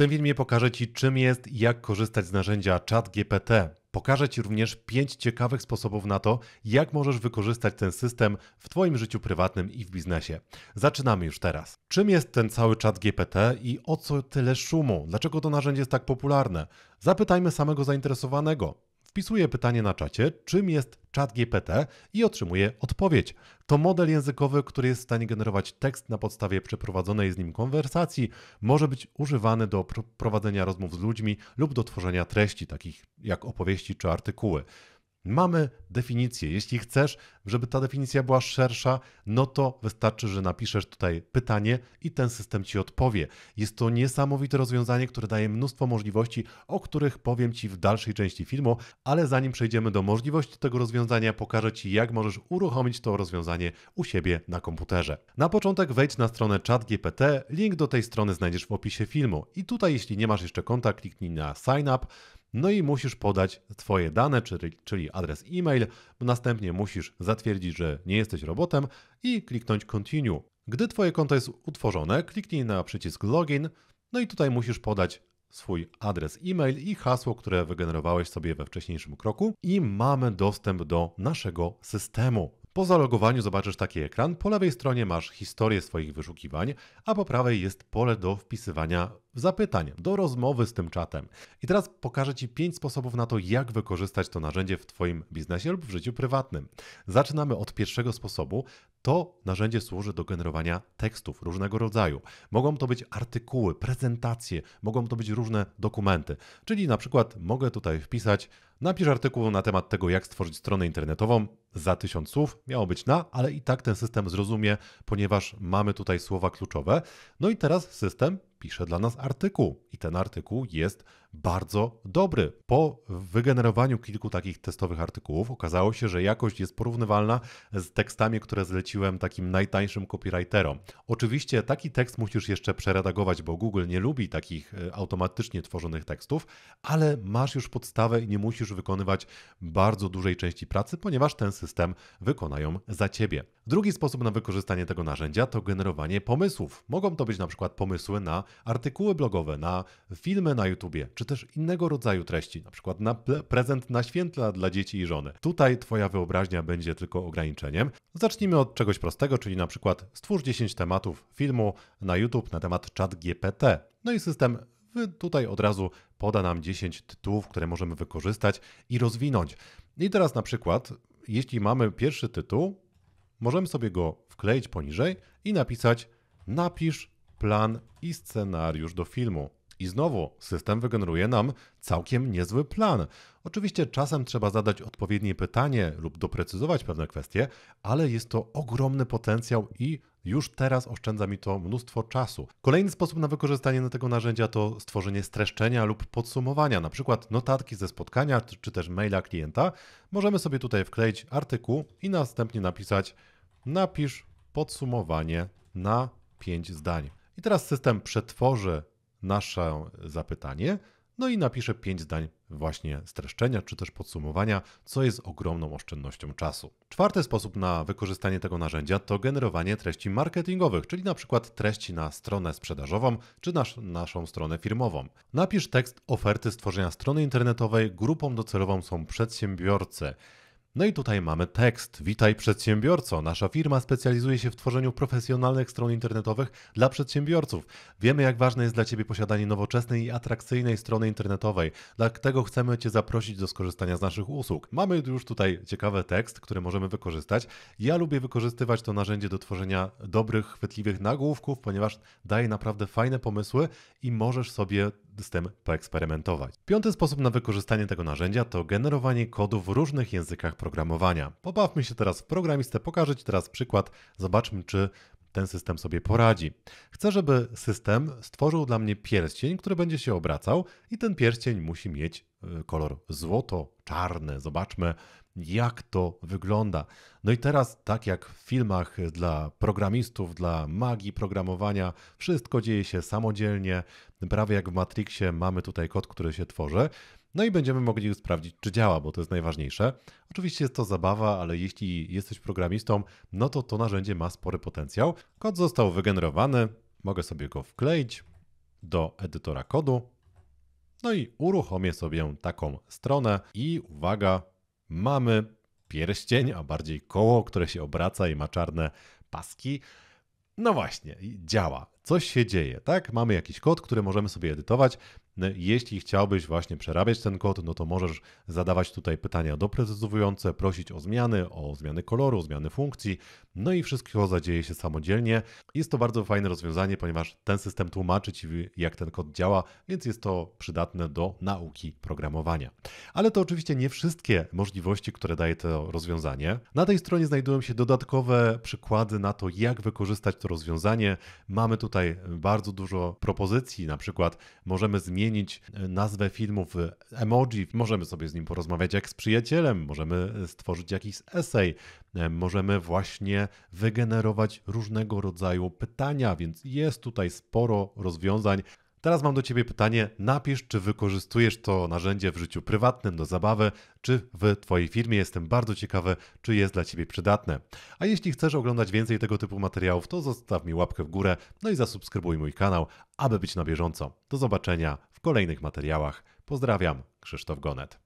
tym filmie pokażę Ci, czym jest i jak korzystać z narzędzia ChatGPT. Pokażę Ci również 5 ciekawych sposobów na to, jak możesz wykorzystać ten system w Twoim życiu prywatnym i w biznesie. Zaczynamy już teraz. Czym jest ten cały czat GPT i o co tyle szumu? Dlaczego to narzędzie jest tak popularne? Zapytajmy samego zainteresowanego. Wpisuję pytanie na czacie, czym jest ChatGPT i otrzymuję odpowiedź. To model językowy, który jest w stanie generować tekst na podstawie przeprowadzonej z nim konwersacji, może być używany do prowadzenia rozmów z ludźmi lub do tworzenia treści, takich jak opowieści czy artykuły. Mamy definicję. Jeśli chcesz, żeby ta definicja była szersza, no to wystarczy, że napiszesz tutaj pytanie i ten system ci odpowie. Jest to niesamowite rozwiązanie, które daje mnóstwo możliwości, o których powiem ci w dalszej części filmu, ale zanim przejdziemy do możliwości tego rozwiązania, pokażę ci, jak możesz uruchomić to rozwiązanie u siebie na komputerze. Na początek wejdź na stronę ChatGPT. Link do tej strony znajdziesz w opisie filmu. I tutaj, jeśli nie masz jeszcze konta, kliknij na Sign Up. No i musisz podać Twoje dane, czyli, czyli adres e-mail. Następnie musisz zatwierdzić, że nie jesteś robotem i kliknąć Continue. Gdy Twoje konto jest utworzone, kliknij na przycisk Login. No i tutaj musisz podać swój adres e-mail i hasło, które wygenerowałeś sobie we wcześniejszym kroku, i mamy dostęp do naszego systemu. Po zalogowaniu zobaczysz taki ekran. Po lewej stronie masz historię swoich wyszukiwań, a po prawej jest pole do wpisywania zapytań, do rozmowy z tym czatem. I teraz pokażę Ci 5 sposobów na to, jak wykorzystać to narzędzie w Twoim biznesie lub w życiu prywatnym. Zaczynamy od pierwszego sposobu. To narzędzie służy do generowania tekstów różnego rodzaju. Mogą to być artykuły, prezentacje, mogą to być różne dokumenty. Czyli na przykład mogę tutaj wpisać Napisz artykuł na temat tego, jak stworzyć stronę internetową za tysiąc słów. Miało być na, ale i tak ten system zrozumie, ponieważ mamy tutaj słowa kluczowe. No i teraz system pisze dla nas artykuł i ten artykuł jest bardzo dobry. Po wygenerowaniu kilku takich testowych artykułów okazało się, że jakość jest porównywalna z tekstami, które zleciłem takim najtańszym copywriterom. Oczywiście taki tekst musisz jeszcze przeredagować, bo Google nie lubi takich y, automatycznie tworzonych tekstów, ale masz już podstawę i nie musisz wykonywać bardzo dużej części pracy, ponieważ ten system wykonają za ciebie. Drugi sposób na wykorzystanie tego narzędzia to generowanie pomysłów. Mogą to być na przykład pomysły na artykuły blogowe, na filmy na YouTubie, czy też innego rodzaju treści, na przykład na prezent na święta dla dzieci i żony. Tutaj Twoja wyobraźnia będzie tylko ograniczeniem. Zacznijmy od czegoś prostego, czyli na przykład stwórz 10 tematów filmu na YouTube na temat czat GPT. No i system tutaj od razu poda nam 10 tytułów, które możemy wykorzystać i rozwinąć. I teraz na przykład, jeśli mamy pierwszy tytuł, możemy sobie go wkleić poniżej i napisać napisz plan i scenariusz do filmu. I znowu system wygeneruje nam całkiem niezły plan. Oczywiście czasem trzeba zadać odpowiednie pytanie lub doprecyzować pewne kwestie, ale jest to ogromny potencjał i już teraz oszczędza mi to mnóstwo czasu. Kolejny sposób na wykorzystanie tego narzędzia to stworzenie streszczenia lub podsumowania, na przykład notatki ze spotkania czy też maila klienta. Możemy sobie tutaj wkleić artykuł i następnie napisać napisz podsumowanie na 5 zdań. I teraz system przetworzy nasze zapytanie, no i napisze pięć zdań właśnie streszczenia czy też podsumowania, co jest ogromną oszczędnością czasu. Czwarty sposób na wykorzystanie tego narzędzia to generowanie treści marketingowych, czyli na przykład treści na stronę sprzedażową czy nasz, naszą stronę firmową. Napisz tekst oferty stworzenia strony internetowej, grupą docelową są przedsiębiorcy. No i tutaj mamy tekst. Witaj przedsiębiorco. Nasza firma specjalizuje się w tworzeniu profesjonalnych stron internetowych dla przedsiębiorców. Wiemy, jak ważne jest dla Ciebie posiadanie nowoczesnej i atrakcyjnej strony internetowej. Dlatego chcemy Cię zaprosić do skorzystania z naszych usług. Mamy już tutaj ciekawy tekst, który możemy wykorzystać. Ja lubię wykorzystywać to narzędzie do tworzenia dobrych, chwytliwych nagłówków, ponieważ daje naprawdę fajne pomysły i możesz sobie z tym poeksperymentować. Piąty sposób na wykorzystanie tego narzędzia to generowanie kodu w różnych językach programowania. Pobawmy się teraz w programistę, pokażę Ci teraz przykład, zobaczmy czy ten system sobie poradzi. Chcę, żeby system stworzył dla mnie pierścień, który będzie się obracał i ten pierścień musi mieć y, kolor złoto-czarny. Zobaczmy, jak to wygląda. No i teraz, tak jak w filmach dla programistów, dla magii programowania, wszystko dzieje się samodzielnie, prawie jak w Matrixie mamy tutaj kod, który się tworzy. No i będziemy mogli sprawdzić, czy działa, bo to jest najważniejsze. Oczywiście jest to zabawa, ale jeśli jesteś programistą, no to to narzędzie ma spory potencjał. Kod został wygenerowany, mogę sobie go wkleić do edytora kodu. No i uruchomię sobie taką stronę i uwaga, mamy pierścień, a bardziej koło, które się obraca i ma czarne paski. No właśnie, działa. Coś się dzieje, tak? Mamy jakiś kod, który możemy sobie edytować jeśli chciałbyś właśnie przerabiać ten kod, no to możesz zadawać tutaj pytania doprecyzowujące, prosić o zmiany, o zmiany koloru, o zmiany funkcji, no i wszystko zadzieje się samodzielnie. Jest to bardzo fajne rozwiązanie, ponieważ ten system tłumaczy Ci, jak ten kod działa, więc jest to przydatne do nauki programowania. Ale to oczywiście nie wszystkie możliwości, które daje to rozwiązanie. Na tej stronie znajdują się dodatkowe przykłady na to, jak wykorzystać to rozwiązanie. Mamy tutaj bardzo dużo propozycji, na przykład możemy zmienić zmienić e, nazwę filmów e, emoji, możemy sobie z nim porozmawiać jak z przyjacielem, możemy e, stworzyć jakiś esej, możemy właśnie wygenerować różnego rodzaju pytania, więc jest tutaj sporo rozwiązań. Teraz mam do Ciebie pytanie: napisz, czy wykorzystujesz to narzędzie w życiu prywatnym do zabawy, czy w Twojej firmie. Jestem bardzo ciekawy, czy jest dla Ciebie przydatne. A jeśli chcesz oglądać więcej tego typu materiałów, to zostaw mi łapkę w górę, no i zasubskrybuj mój kanał, aby być na bieżąco. Do zobaczenia w kolejnych materiałach. Pozdrawiam, Krzysztof Gonet.